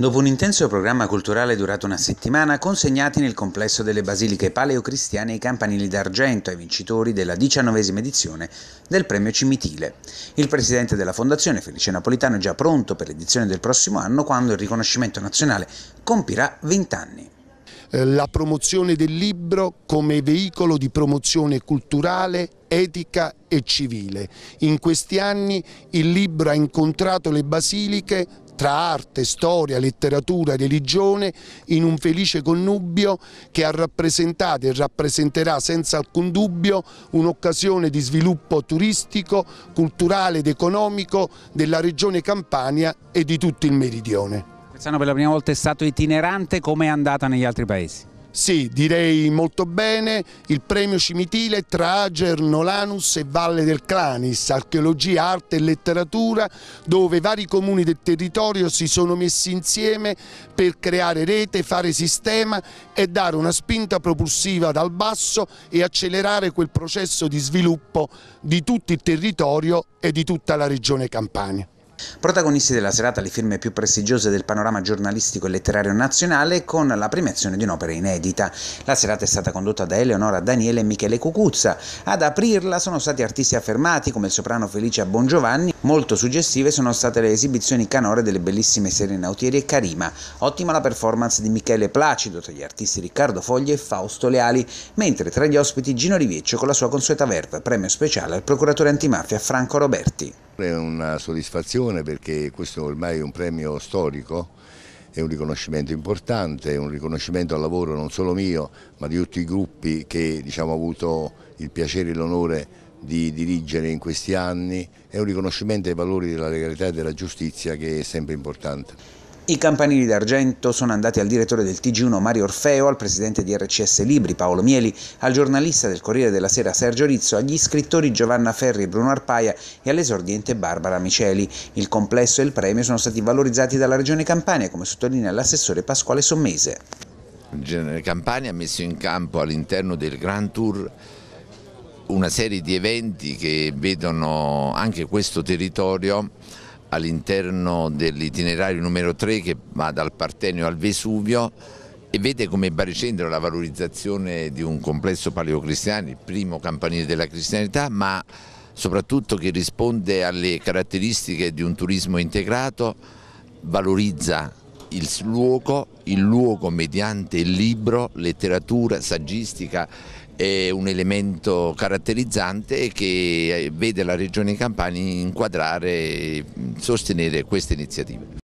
Dopo un intenso programma culturale durato una settimana, consegnati nel complesso delle basiliche paleocristiane i campanili d'argento ai vincitori della diciannovesima edizione del premio Cimitile. Il presidente della fondazione, Felice Napolitano, è già pronto per l'edizione del prossimo anno quando il riconoscimento nazionale compirà 20 anni eh, la promozione del libro come veicolo di promozione culturale, etica e civile. In questi anni il libro ha incontrato le basiliche tra arte, storia, letteratura, religione in un felice connubio che ha rappresentato e rappresenterà senza alcun dubbio un'occasione di sviluppo turistico, culturale ed economico della regione Campania e di tutto il meridione. Quest'anno per la prima volta è stato itinerante, come è andata negli altri paesi? Sì, direi molto bene, il premio Cimitile tra Ager, Nolanus e Valle del Clanis, archeologia, arte e letteratura, dove vari comuni del territorio si sono messi insieme per creare rete, fare sistema e dare una spinta propulsiva dal basso e accelerare quel processo di sviluppo di tutto il territorio e di tutta la regione Campania. Protagonisti della serata le firme più prestigiose del panorama giornalistico e letterario nazionale con la premiazione di un'opera inedita. La serata è stata condotta da Eleonora Daniele e Michele Cucuzza. Ad aprirla sono stati artisti affermati come il soprano Felicia Bongiovanni Molto suggestive sono state le esibizioni canore delle bellissime serie Nautieri e Carima. ottima la performance di Michele Placido tra gli artisti Riccardo Fogli e Fausto Leali, mentre tra gli ospiti Gino Rivieccio con la sua consueta verve, premio speciale al procuratore antimafia Franco Roberti. È una soddisfazione perché questo ormai è un premio storico, è un riconoscimento importante, è un riconoscimento al lavoro non solo mio ma di tutti i gruppi che diciamo, ho avuto il piacere e l'onore di di dirigere in questi anni, è un riconoscimento ai valori della legalità e della giustizia che è sempre importante. I campanili d'argento sono andati al direttore del TG1 Mario Orfeo, al presidente di RCS Libri Paolo Mieli, al giornalista del Corriere della Sera Sergio Rizzo, agli scrittori Giovanna Ferri e Bruno Arpaia e all'esordiente Barbara Miceli. Il complesso e il premio sono stati valorizzati dalla Regione Campania, come sottolinea l'assessore Pasquale Sommese. Il genere Campania ha messo in campo all'interno del Grand Tour una serie di eventi che vedono anche questo territorio all'interno dell'itinerario numero 3 che va dal Partenio al Vesuvio e vede come baricentro la valorizzazione di un complesso paleocristiano, il primo campanile della cristianità, ma soprattutto che risponde alle caratteristiche di un turismo integrato, valorizza il luogo, il luogo mediante il libro, letteratura, saggistica è un elemento caratterizzante che eh, vede la Regione Campania inquadrare e sostenere queste iniziative.